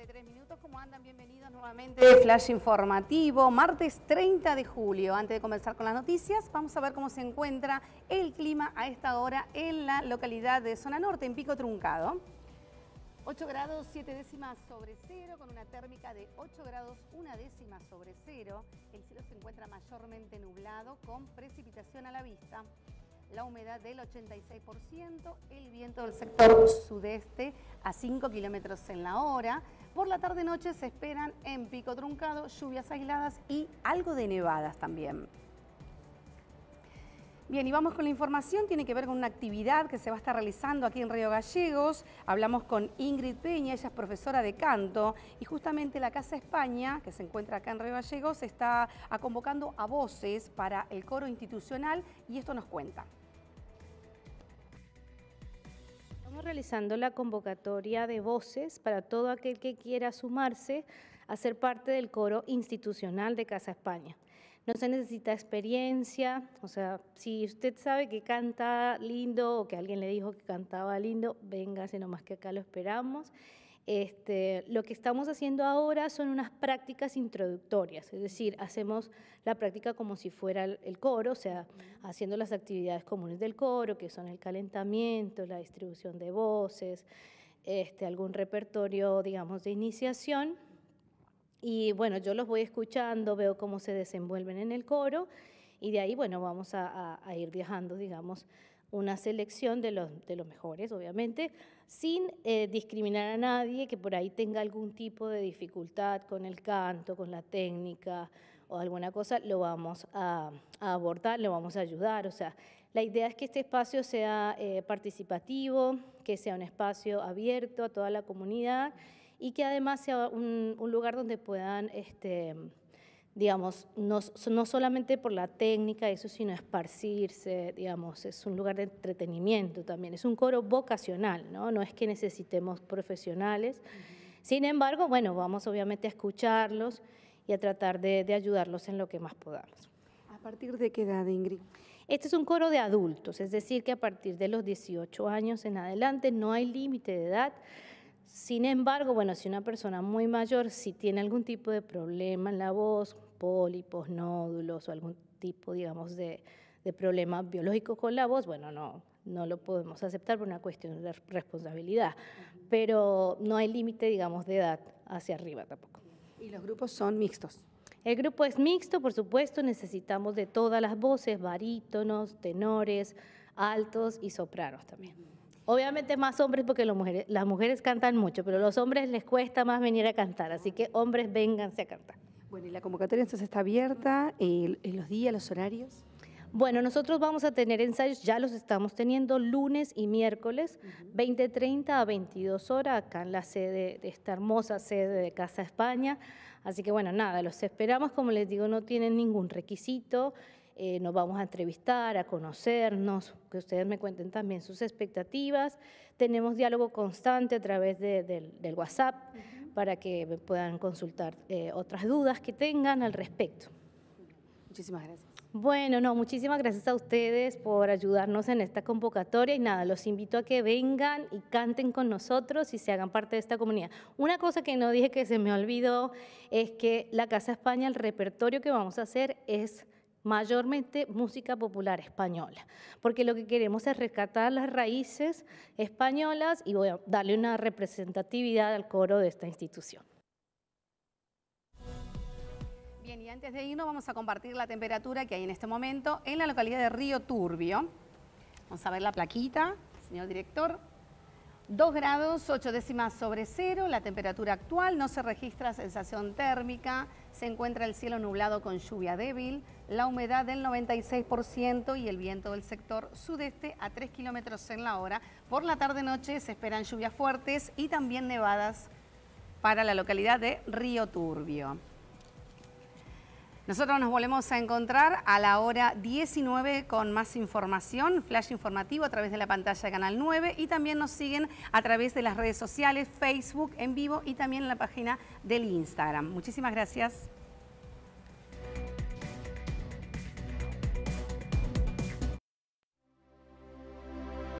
de tres minutos, como andan? Bienvenidos nuevamente a Flash Informativo, martes 30 de julio. Antes de comenzar con las noticias, vamos a ver cómo se encuentra el clima a esta hora en la localidad de Zona Norte, en Pico Truncado. 8 grados 7 décimas sobre cero, con una térmica de 8 grados 1 décima sobre cero. El cielo se encuentra mayormente nublado, con precipitación a la vista la humedad del 86%, el viento del sector sudeste a 5 kilómetros en la hora. Por la tarde-noche se esperan en pico truncado lluvias aisladas y algo de nevadas también. Bien, y vamos con la información, tiene que ver con una actividad que se va a estar realizando aquí en Río Gallegos. Hablamos con Ingrid Peña, ella es profesora de canto y justamente la Casa España, que se encuentra acá en Río Gallegos, está convocando a voces para el coro institucional y esto nos cuenta. realizando la convocatoria de voces para todo aquel que quiera sumarse a ser parte del coro institucional de Casa España. No se necesita experiencia, o sea, si usted sabe que canta lindo o que alguien le dijo que cantaba lindo, venga no más que acá lo esperamos. Este, lo que estamos haciendo ahora son unas prácticas introductorias, es decir, hacemos la práctica como si fuera el, coro, o sea, haciendo las actividades comunes del coro, que son el calentamiento, la distribución de voces, este, algún repertorio, digamos, de iniciación. Y bueno, yo los voy escuchando, veo cómo se desenvuelven en el coro y de ahí, bueno, vamos a, ir viajando, digamos, una selección de los, de los mejores, obviamente, sin eh, discriminar a nadie que por ahí tenga algún tipo de dificultad con el canto, con la técnica o alguna cosa, lo vamos a, abordar, lo vamos a ayudar. O sea, la idea es que este espacio sea eh, participativo, que sea un espacio abierto a toda la comunidad y que además sea un, un lugar donde puedan... Este, digamos, no, no, solamente por la técnica, eso, sino esparcirse, digamos, es un lugar de entretenimiento también, es un coro vocacional, ¿no? No es que necesitemos profesionales. Sin embargo, bueno, vamos obviamente a escucharlos y a tratar de, de, ayudarlos en lo que más podamos. ¿A partir de qué edad, Ingrid? Este es un coro de adultos, es decir, que a partir de los 18 años en adelante no hay límite de edad. Sin embargo, bueno, si una persona muy mayor, si tiene algún tipo de problema en la voz, pólipos, nódulos o algún tipo, digamos, de, problema biológico con la voz, bueno, no, no lo podemos aceptar por una cuestión de responsabilidad, pero no hay límite, digamos, de edad hacia arriba tampoco. ¿Y los grupos son mixtos? El grupo es mixto, por supuesto, necesitamos de todas las voces, barítonos, tenores, altos y sopranos también. Obviamente más hombres porque las mujeres, las mujeres cantan mucho, pero a los hombres les cuesta más venir a cantar, así que hombres vénganse a cantar. Bueno, y la convocatoria entonces está abierta, en los días, los horarios. Bueno, nosotros vamos a tener ensayos, ya los estamos teniendo lunes y miércoles, 20.30 a 22 horas, acá en la sede, de esta hermosa sede de Casa España. Así que bueno, nada, los esperamos, como les digo, no tienen ningún requisito eh, nos vamos a entrevistar, a conocernos, que ustedes me cuenten también sus expectativas. Tenemos diálogo constante a través de, del WhatsApp para que puedan consultar eh, otras dudas que tengan al respecto. Muchísimas gracias. Bueno, no, muchísimas gracias a ustedes por ayudarnos en esta convocatoria y nada, los invito a que vengan y canten con nosotros y se hagan parte de esta comunidad. Una cosa que no dije que se me olvidó es que la Casa España, el repertorio que vamos a hacer es mayormente música popular española, porque lo que queremos es rescatar las raíces españolas y voy a darle una representatividad al coro de esta institución. Bien, y antes de irnos vamos a compartir la temperatura que hay en este momento en la localidad de Río Turbio. Vamos a ver la plaquita, señor director. 2 grados 8 décimas sobre cero, la temperatura actual, no se registra sensación térmica, se encuentra el cielo nublado con lluvia débil, la humedad del 96% y el viento del sector sudeste a 3 kilómetros en la hora. Por la tarde-noche se esperan lluvias fuertes y también nevadas para la localidad de Río Turbio. Nosotros nos volvemos a encontrar a la hora 19 con más información, flash informativo a través de la pantalla de Canal 9 y también nos siguen a través de las redes sociales, Facebook en vivo y también en la página del Instagram. Muchísimas gracias.